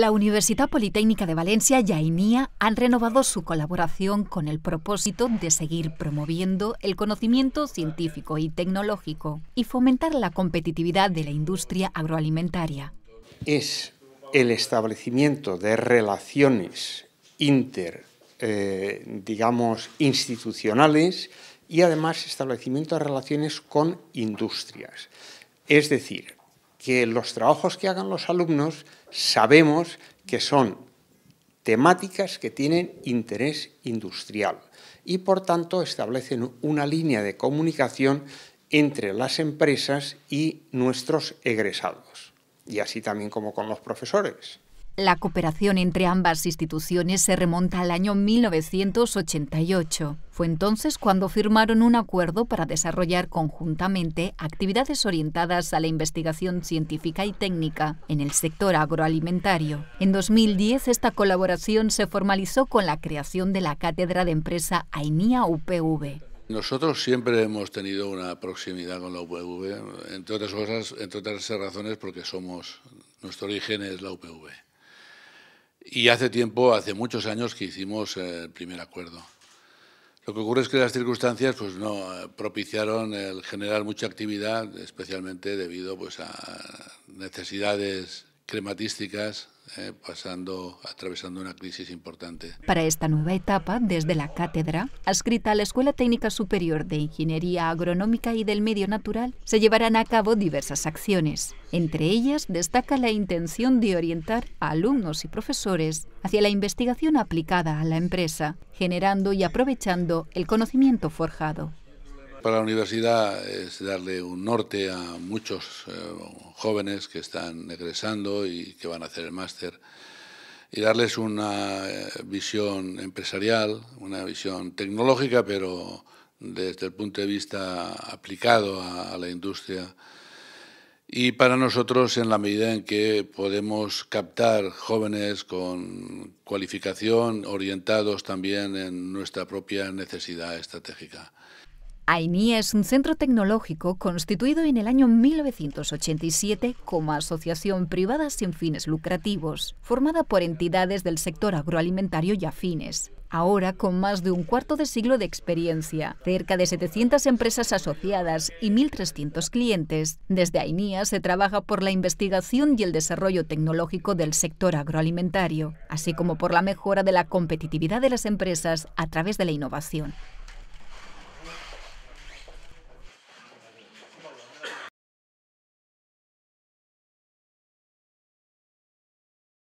La Universidad Politécnica de Valencia y AINIA han renovado su colaboración con el propósito de seguir promoviendo el conocimiento científico y tecnológico y fomentar la competitividad de la industria agroalimentaria. Es el establecimiento de relaciones inter, eh, digamos, institucionales y además establecimiento de relaciones con industrias. Es decir, que los trabajos que hagan los alumnos sabemos que son temáticas que tienen interés industrial y por tanto establecen una línea de comunicación entre las empresas y nuestros egresados, y así también como con los profesores. La cooperación entre ambas instituciones se remonta al año 1988. Fue entonces cuando firmaron un acuerdo para desarrollar conjuntamente actividades orientadas a la investigación científica y técnica en el sector agroalimentario. En 2010 esta colaboración se formalizó con la creación de la cátedra de empresa AINIA UPV. Nosotros siempre hemos tenido una proximidad con la UPV, entre otras entre otras razones porque somos nuestro origen es la UPV. Y hace tiempo, hace muchos años, que hicimos eh, el primer acuerdo. Lo que ocurre es que las circunstancias pues, no eh, propiciaron el generar mucha actividad, especialmente debido pues, a necesidades crematísticas, eh, pasando, atravesando una crisis importante. Para esta nueva etapa, desde la cátedra, adscrita a la Escuela Técnica Superior de Ingeniería Agronómica y del Medio Natural, se llevarán a cabo diversas acciones. Entre ellas destaca la intención de orientar a alumnos y profesores hacia la investigación aplicada a la empresa, generando y aprovechando el conocimiento forjado para la universidad es darle un norte a muchos eh, jóvenes que están egresando y que van a hacer el máster y darles una eh, visión empresarial, una visión tecnológica, pero desde el punto de vista aplicado a la industria. Y para nosotros, en la medida en que podemos captar jóvenes con cualificación, orientados también en nuestra propia necesidad estratégica. AINIA es un centro tecnológico constituido en el año 1987 como asociación privada sin fines lucrativos, formada por entidades del sector agroalimentario y afines. Ahora, con más de un cuarto de siglo de experiencia, cerca de 700 empresas asociadas y 1.300 clientes, desde AINIA se trabaja por la investigación y el desarrollo tecnológico del sector agroalimentario, así como por la mejora de la competitividad de las empresas a través de la innovación.